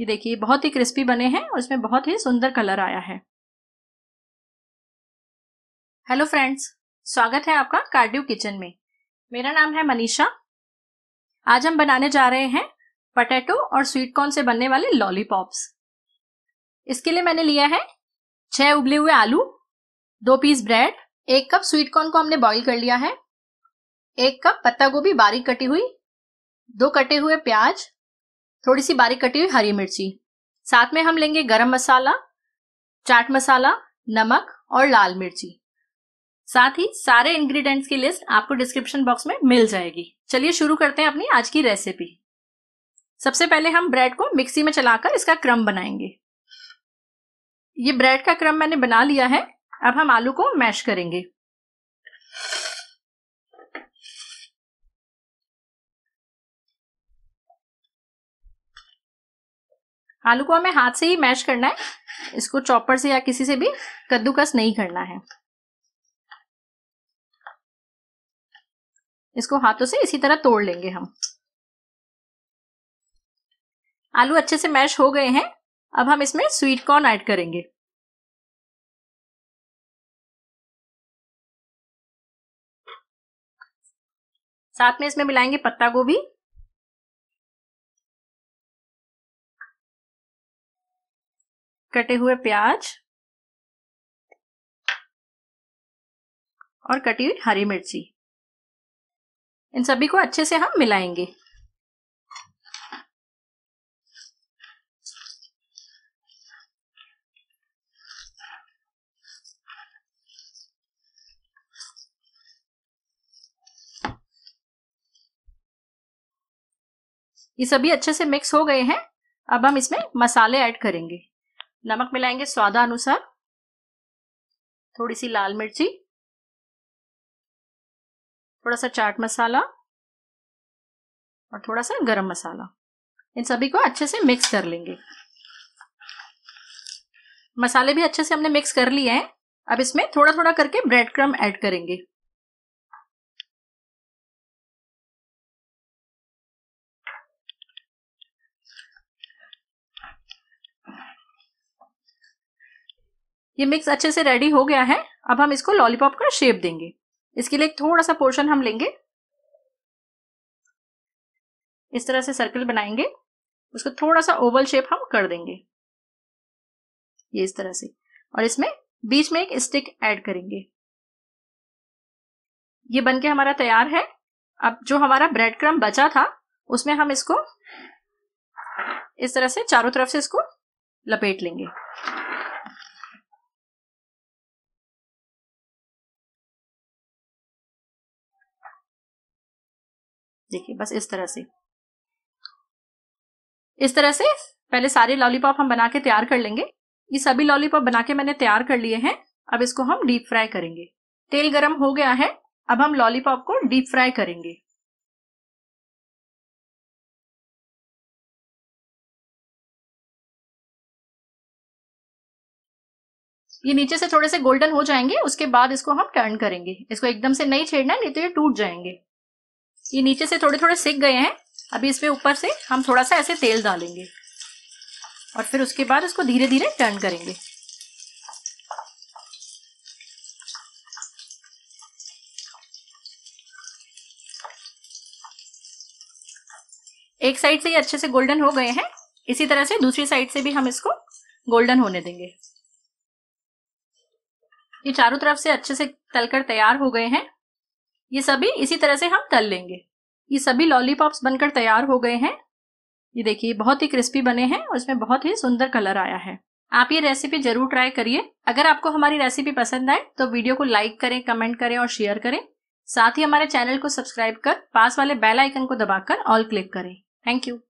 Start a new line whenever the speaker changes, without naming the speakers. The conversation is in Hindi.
ये देखिए बहुत ही क्रिस्पी बने हैं और इसमें बहुत ही सुंदर कलर आया है हेलो फ्रेंड्स स्वागत है आपका कार्डियो किचन में मेरा नाम है मनीषा आज हम बनाने जा रहे हैं पटेटो और स्वीट कॉर्न से बनने वाले लॉलीपॉप्स इसके लिए मैंने लिया है छह उबले हुए आलू दो पीस ब्रेड एक कप स्वीट कॉर्न को हमने बॉईल कर लिया है एक कप पत्ता गोभी बारीक कटी हुई दो कटे हुए प्याज थोड़ी सी बारीक कटी हुई हरी मिर्ची साथ में हम लेंगे गरम मसाला चाट मसाला नमक और लाल मिर्ची साथ ही सारे इंग्रेडिएंट्स की लिस्ट आपको डिस्क्रिप्शन बॉक्स में मिल जाएगी चलिए शुरू करते हैं अपनी आज की रेसिपी सबसे पहले हम ब्रेड को मिक्सी में चलाकर इसका क्रम बनाएंगे ये ब्रेड का क्रम मैंने बना लिया है अब हम आलू को मैश करेंगे आलू को हमें हाथ से ही मैश करना है इसको चॉपर से या किसी से भी कद्दूकस नहीं करना है इसको हाथों
से इसी तरह तोड़ लेंगे हम आलू अच्छे से मैश हो गए हैं अब हम इसमें स्वीट कॉर्न ऐड करेंगे साथ में इसमें मिलाएंगे पत्ता गोभी कटे हुए प्याज और कटी हुई हरी मिर्ची इन सभी को अच्छे से हम मिलाएंगे
ये सभी अच्छे से मिक्स हो गए हैं अब हम इसमें मसाले ऐड करेंगे नमक मिलाएंगे स्वादानुसार
थोड़ी सी लाल मिर्ची थोड़ा सा चाट मसाला
और थोड़ा सा गरम मसाला इन सभी को अच्छे से मिक्स कर लेंगे मसाले भी अच्छे से हमने मिक्स कर लिए हैं अब इसमें थोड़ा थोड़ा करके ब्रेड क्रम ऐड करेंगे ये मिक्स अच्छे से रेडी हो गया है अब हम इसको लॉलीपॉप का शेप देंगे इसके लिए थोड़ा सा पोर्शन हम लेंगे इस तरह से सर्कल बनाएंगे उसको थोड़ा सा ओवल
शेप हम कर देंगे ये इस तरह से और इसमें बीच में एक स्टिक
ऐड करेंगे ये बनके हमारा तैयार है अब जो हमारा ब्रेड क्रम बचा था उसमें हम इसको इस तरह से चारों तरफ से इसको लपेट लेंगे देखिए बस इस तरह से इस तरह से पहले सारे लॉलीपॉप हम बना के तैयार कर लेंगे ये सभी लॉलीपॉप बना के मैंने तैयार कर लिए हैं अब इसको हम डीप फ्राई करेंगे तेल गरम हो गया है अब हम लॉलीपॉप को डीप फ्राई करेंगे
ये नीचे से थोड़े से गोल्डन हो
जाएंगे उसके बाद इसको हम टर्न करेंगे इसको एकदम से नहीं छेड़ना नहीं तो ये टूट जाएंगे ये नीचे से थोड़े थोड़े सिक गए हैं अभी इसमें ऊपर से हम थोड़ा सा ऐसे तेल डालेंगे और फिर उसके बाद इसको धीरे धीरे टर्न करेंगे एक साइड से ये अच्छे से गोल्डन हो गए हैं इसी तरह से दूसरी साइड से भी हम इसको गोल्डन होने देंगे ये चारों तरफ से अच्छे से तलकर तैयार हो गए हैं ये सभी इसी तरह से हम तल लेंगे ये सभी लॉलीपॉप्स बनकर तैयार हो गए हैं ये देखिए बहुत ही क्रिस्पी बने हैं और इसमें बहुत ही सुंदर कलर आया है आप ये रेसिपी जरूर ट्राई करिए अगर आपको हमारी रेसिपी पसंद आए तो वीडियो को लाइक करें कमेंट करें और शेयर करें साथ ही हमारे चैनल को सब्सक्राइब कर पास वाले बेल आइकन को दबाकर ऑल क्लिक करें थैंक यू